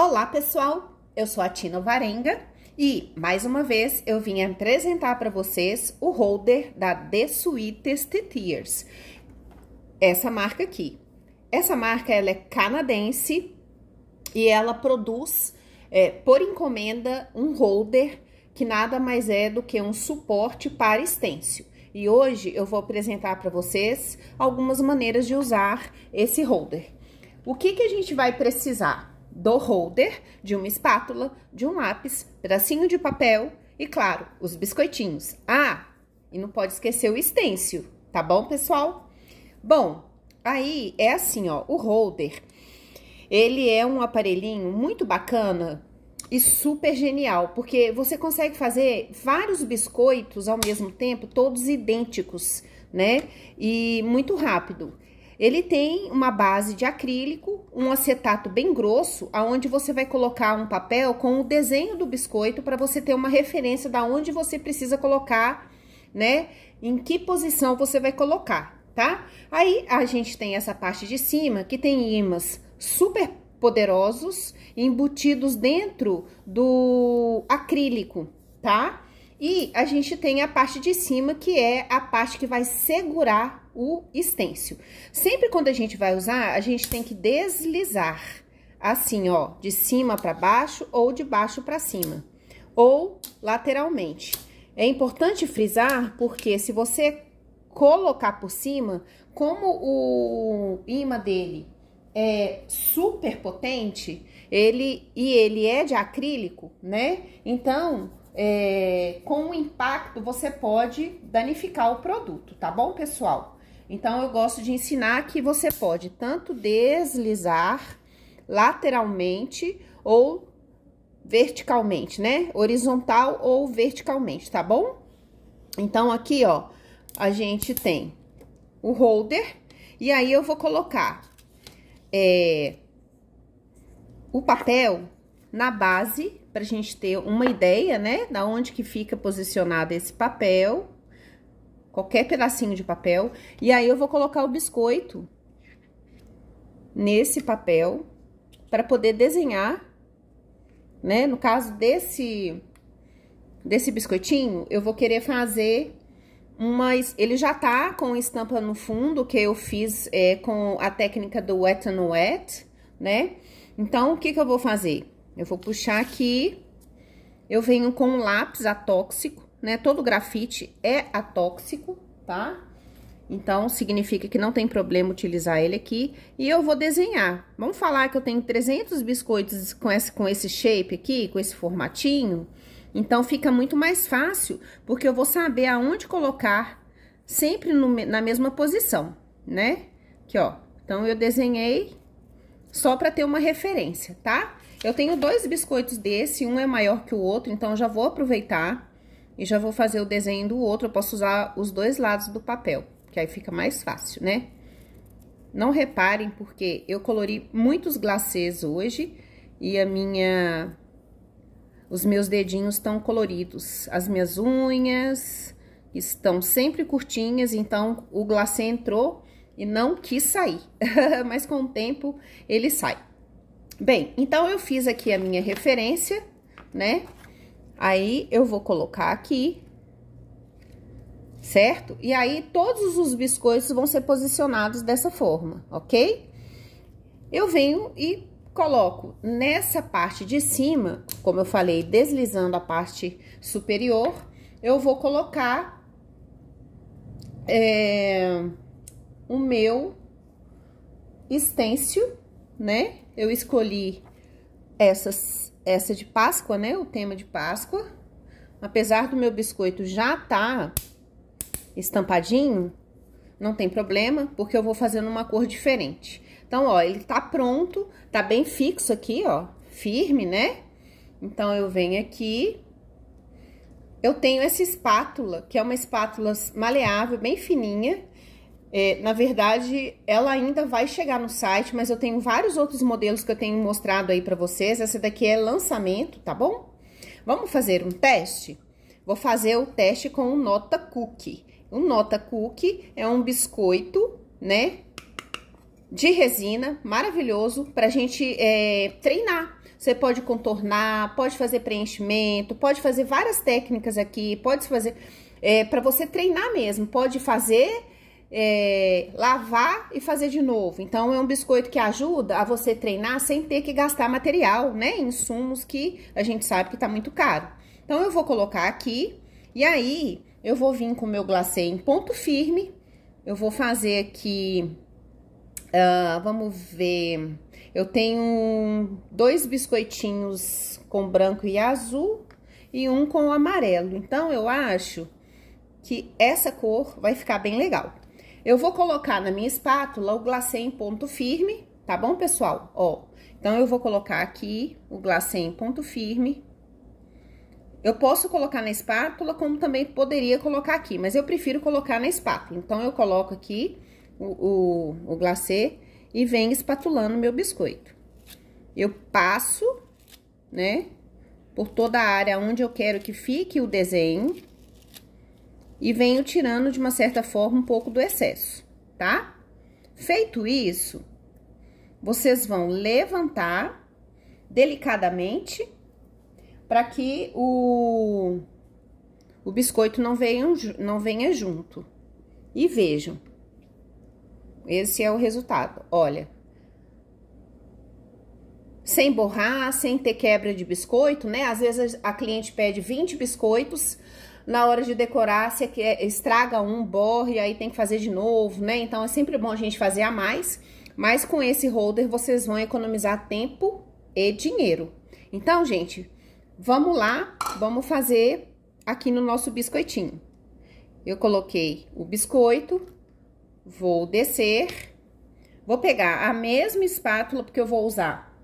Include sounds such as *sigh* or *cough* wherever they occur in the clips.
Olá, pessoal! Eu sou a Tina Varenga e, mais uma vez, eu vim apresentar para vocês o holder da The Sweetest Tears. Essa marca aqui. Essa marca, ela é canadense e ela produz, é, por encomenda, um holder que nada mais é do que um suporte para estêncil. E hoje eu vou apresentar para vocês algumas maneiras de usar esse holder. O que, que a gente vai precisar? do holder, de uma espátula, de um lápis, pedacinho de papel e, claro, os biscoitinhos. Ah, e não pode esquecer o estêncil, tá bom, pessoal? Bom, aí é assim, ó, o holder, ele é um aparelhinho muito bacana e super genial, porque você consegue fazer vários biscoitos ao mesmo tempo, todos idênticos, né? E muito rápido. Ele tem uma base de acrílico um acetato bem grosso, aonde você vai colocar um papel com o desenho do biscoito para você ter uma referência da onde você precisa colocar, né? Em que posição você vai colocar, tá? Aí a gente tem essa parte de cima que tem imãs super poderosos embutidos dentro do acrílico, tá? E a gente tem a parte de cima, que é a parte que vai segurar o estêncil. Sempre quando a gente vai usar, a gente tem que deslizar assim, ó, de cima para baixo ou de baixo para cima, ou lateralmente. É importante frisar porque se você colocar por cima, como o imã dele é super potente, ele e ele é de acrílico, né? Então, é, com o impacto você pode danificar o produto, tá bom, pessoal? Então, eu gosto de ensinar que você pode tanto deslizar lateralmente ou verticalmente, né? Horizontal ou verticalmente, tá bom? Então, aqui, ó, a gente tem o holder e aí eu vou colocar é, o papel na base para a gente ter uma ideia, né, da onde que fica posicionado esse papel, qualquer pedacinho de papel, e aí eu vou colocar o biscoito nesse papel para poder desenhar, né, no caso desse desse biscoitinho, eu vou querer fazer uma, ele já tá com estampa no fundo, que eu fiz é, com a técnica do wet and wet, né? Então, o que que eu vou fazer? Eu vou puxar aqui, eu venho com um lápis atóxico, né? Todo grafite é atóxico, tá? Então, significa que não tem problema utilizar ele aqui. E eu vou desenhar. Vamos falar que eu tenho 300 biscoitos com esse, com esse shape aqui, com esse formatinho? Então, fica muito mais fácil, porque eu vou saber aonde colocar sempre no, na mesma posição, né? Aqui, ó. Então, eu desenhei só para ter uma referência, tá? Eu tenho dois biscoitos desse, um é maior que o outro, então já vou aproveitar e já vou fazer o desenho do outro. Eu posso usar os dois lados do papel, que aí fica mais fácil, né? Não reparem, porque eu colori muitos glacês hoje e a minha... Os meus dedinhos estão coloridos, as minhas unhas estão sempre curtinhas, então o glacê entrou e não quis sair, *laughs* mas com o tempo ele sai. Bem, então eu fiz aqui a minha referência, né? Aí eu vou colocar aqui, certo? E aí todos os biscoitos vão ser posicionados dessa forma, ok? Eu venho e coloco nessa parte de cima, como eu falei, deslizando a parte superior, eu vou colocar... É o meu estêncil né? Eu escolhi essas, essa de Páscoa, né? O tema de Páscoa. Apesar do meu biscoito já tá estampadinho, não tem problema, porque eu vou fazendo uma cor diferente. Então, ó, ele tá pronto, tá bem fixo aqui, ó, firme, né? Então, eu venho aqui, eu tenho essa espátula, que é uma espátula maleável, bem fininha, é, na verdade, ela ainda vai chegar no site, mas eu tenho vários outros modelos que eu tenho mostrado aí para vocês. Essa daqui é lançamento, tá bom? Vamos fazer um teste? Vou fazer o teste com o Nota Cookie. O Nota Cookie é um biscoito, né? De resina, maravilhoso, pra gente é, treinar. Você pode contornar, pode fazer preenchimento, pode fazer várias técnicas aqui, pode fazer... É, para você treinar mesmo, pode fazer é, lavar e fazer de novo. Então, é um biscoito que ajuda a você treinar sem ter que gastar material, né? Insumos que a gente sabe que tá muito caro. Então, eu vou colocar aqui e aí eu vou vir com o meu glacê em ponto firme. Eu vou fazer aqui, uh, vamos ver, eu tenho dois biscoitinhos com branco e azul e um com amarelo. Então, eu acho que essa cor vai ficar bem legal. Eu vou colocar na minha espátula o glacê em ponto firme, tá bom, pessoal? Ó, então eu vou colocar aqui o glacê em ponto firme. Eu posso colocar na espátula, como também poderia colocar aqui, mas eu prefiro colocar na espátula. Então, eu coloco aqui o, o, o glacê e venho espatulando meu biscoito. Eu passo, né, por toda a área onde eu quero que fique o desenho e venho tirando de uma certa forma um pouco do excesso, tá? Feito isso, vocês vão levantar delicadamente para que o, o biscoito não venha, não venha junto. E vejam, esse é o resultado, olha. Sem borrar, sem ter quebra de biscoito, né? Às vezes a cliente pede 20 biscoitos, na hora de decorar, se é, estraga um, borre, aí tem que fazer de novo, né? Então, é sempre bom a gente fazer a mais. Mas com esse holder, vocês vão economizar tempo e dinheiro. Então, gente, vamos lá, vamos fazer aqui no nosso biscoitinho. Eu coloquei o biscoito, vou descer, vou pegar a mesma espátula, porque eu vou usar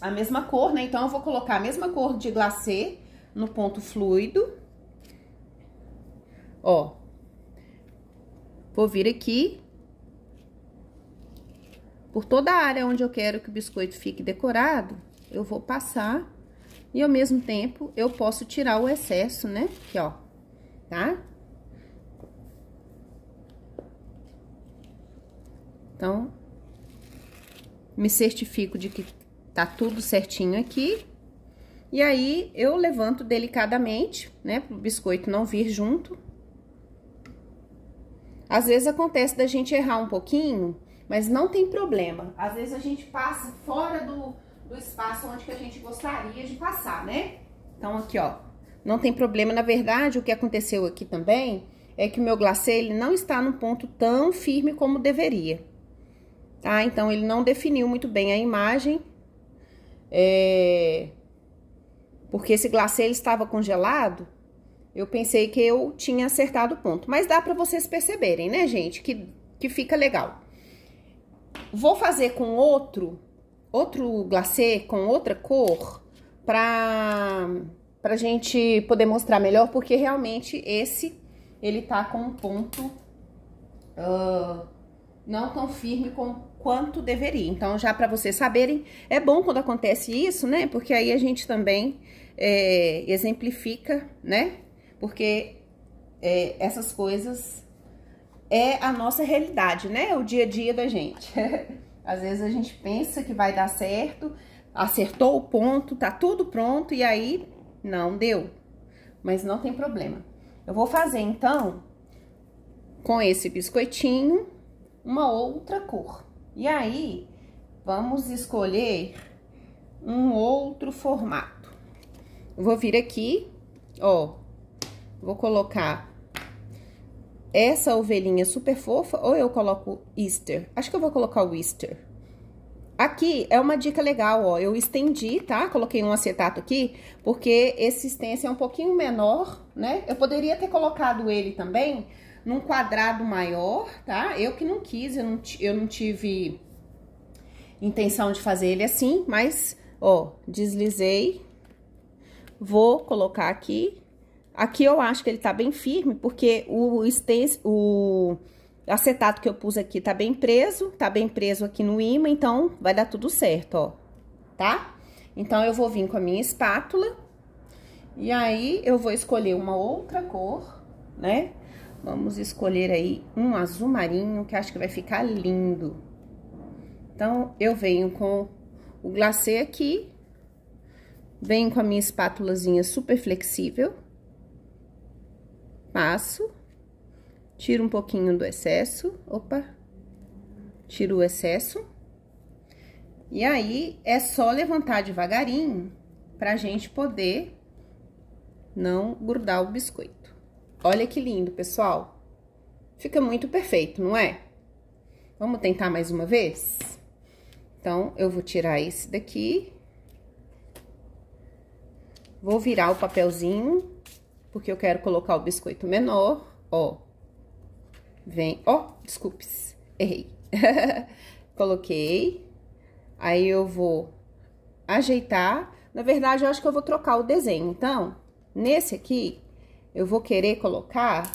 a mesma cor, né? Então, eu vou colocar a mesma cor de glacê no ponto fluido. Ó, vou vir aqui por toda a área onde eu quero que o biscoito fique decorado, eu vou passar e ao mesmo tempo eu posso tirar o excesso, né? Aqui, ó, tá? Então, me certifico de que tá tudo certinho aqui. E aí, eu levanto delicadamente, né, pro biscoito não vir junto. Às vezes acontece da gente errar um pouquinho, mas não tem problema. Às vezes a gente passa fora do, do espaço onde que a gente gostaria de passar, né? Então, aqui, ó, não tem problema. Na verdade, o que aconteceu aqui também é que o meu glacê, ele não está no ponto tão firme como deveria, tá? Então, ele não definiu muito bem a imagem, é... porque esse glacê, ele estava congelado, eu pensei que eu tinha acertado o ponto. Mas dá para vocês perceberem, né, gente? Que, que fica legal. Vou fazer com outro, outro glacê, com outra cor, pra, pra gente poder mostrar melhor. Porque realmente esse, ele tá com um ponto uh, não tão firme como quanto deveria. Então, já para vocês saberem, é bom quando acontece isso, né? Porque aí a gente também é, exemplifica, né? porque é, essas coisas é a nossa realidade, né? O dia a dia da gente. *laughs* Às vezes a gente pensa que vai dar certo, acertou o ponto, tá tudo pronto e aí não deu. Mas não tem problema. Eu vou fazer então com esse biscoitinho uma outra cor. E aí vamos escolher um outro formato. Eu vou vir aqui, ó, Vou colocar essa ovelhinha super fofa ou eu coloco Easter? Acho que eu vou colocar o Easter. Aqui é uma dica legal, ó. Eu estendi, tá? Coloquei um acetato aqui, porque esse stencil é um pouquinho menor, né? Eu poderia ter colocado ele também num quadrado maior, tá? Eu que não quis, eu não, eu não tive intenção de fazer ele assim, mas, ó, deslizei. Vou colocar aqui Aqui eu acho que ele tá bem firme, porque o, o acetato que eu pus aqui tá bem preso, tá bem preso aqui no imã, então vai dar tudo certo, ó, tá? Então, eu vou vir com a minha espátula, e aí eu vou escolher uma outra cor, né? Vamos escolher aí um azul marinho, que acho que vai ficar lindo. Então, eu venho com o glacê aqui, venho com a minha espátulazinha super flexível passo, tiro um pouquinho do excesso, opa, tiro o excesso. E aí, é só levantar devagarinho pra gente poder não grudar o biscoito. Olha que lindo, pessoal. Fica muito perfeito, não é? Vamos tentar mais uma vez? Então, eu vou tirar esse daqui. Vou virar o papelzinho porque eu quero colocar o biscoito menor, ó. Vem, ó, desculpes, errei. *laughs* Coloquei. Aí eu vou ajeitar. Na verdade, eu acho que eu vou trocar o desenho. Então, nesse aqui, eu vou querer colocar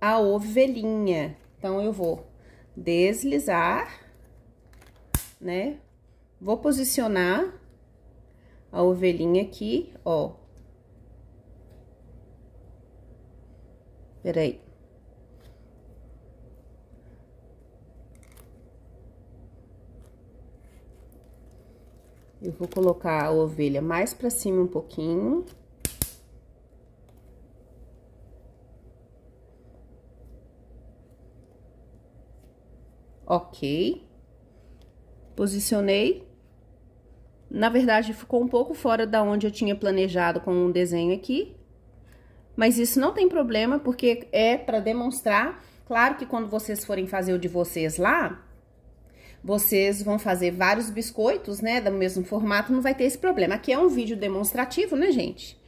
a ovelhinha. Então, eu vou deslizar, né? Vou posicionar a ovelhinha aqui, ó, Peraí. Eu vou colocar a ovelha mais pra cima um pouquinho. Ok. Posicionei. Na verdade, ficou um pouco fora da onde eu tinha planejado com um desenho aqui. Mas isso não tem problema, porque é para demonstrar. Claro que quando vocês forem fazer o de vocês lá, vocês vão fazer vários biscoitos, né, do mesmo formato, não vai ter esse problema. Aqui é um vídeo demonstrativo, né, gente?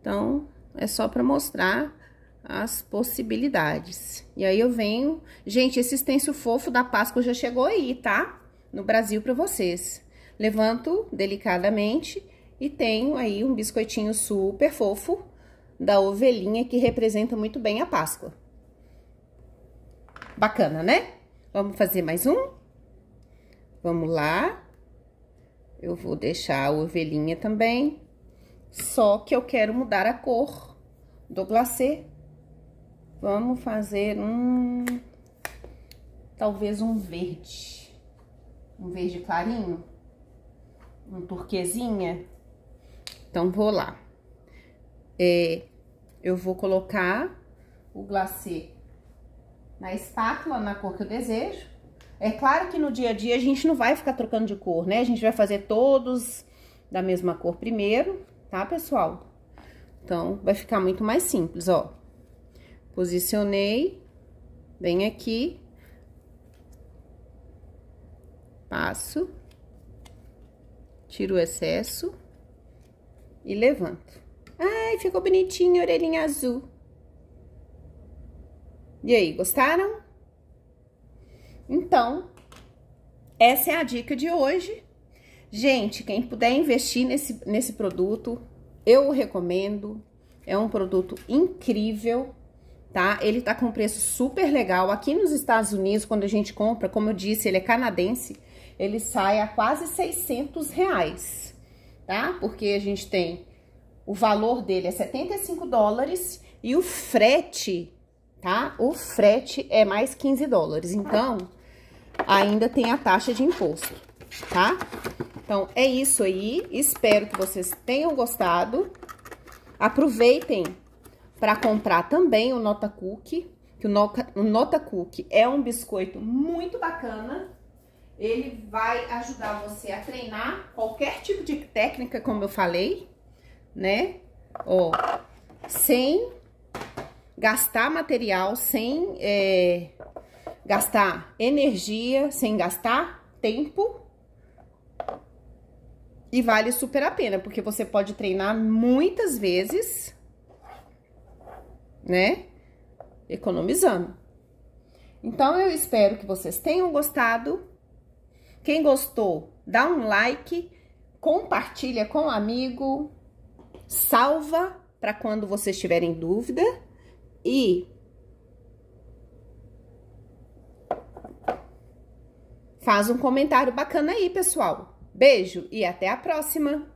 Então, é só para mostrar as possibilidades. E aí eu venho... Gente, esse stencil fofo da Páscoa já chegou aí, tá? No Brasil para vocês. Levanto delicadamente e tenho aí um biscoitinho super fofo da ovelhinha, que representa muito bem a Páscoa. Bacana, né? Vamos fazer mais um? Vamos lá. Eu vou deixar a ovelhinha também. Só que eu quero mudar a cor do glacê. Vamos fazer um... Talvez um verde. Um verde clarinho. Um turquesinha. Então, vou lá. É, eu vou colocar o glacê na espátula, na cor que eu desejo. É claro que no dia a dia a gente não vai ficar trocando de cor, né? A gente vai fazer todos da mesma cor primeiro, tá, pessoal? Então, vai ficar muito mais simples, ó. Posicionei, vem aqui, passo, tiro o excesso e levanto. Ai, ficou bonitinho orelhinha azul. E aí, gostaram? Então, essa é a dica de hoje. Gente, quem puder investir nesse, nesse produto, eu recomendo. É um produto incrível, tá? Ele tá com preço super legal. Aqui nos Estados Unidos, quando a gente compra, como eu disse, ele é canadense, ele sai a quase 600 reais, tá? Porque a gente tem o valor dele é 75 dólares e o frete, tá? O frete é mais 15 dólares. Então, ainda tem a taxa de imposto, tá? Então, é isso aí. Espero que vocês tenham gostado. Aproveitem para comprar também o Nota Cookie, que o Nota, o Nota Cookie é um biscoito muito bacana. Ele vai ajudar você a treinar qualquer tipo de técnica, como eu falei né? Ó, sem gastar material, sem é, gastar energia, sem gastar tempo. E vale super a pena, porque você pode treinar muitas vezes, né? Economizando. Então, eu espero que vocês tenham gostado. Quem gostou, dá um like, compartilha com um amigo salva para quando vocês tiverem dúvida e faz um comentário bacana aí, pessoal. Beijo e até a próxima!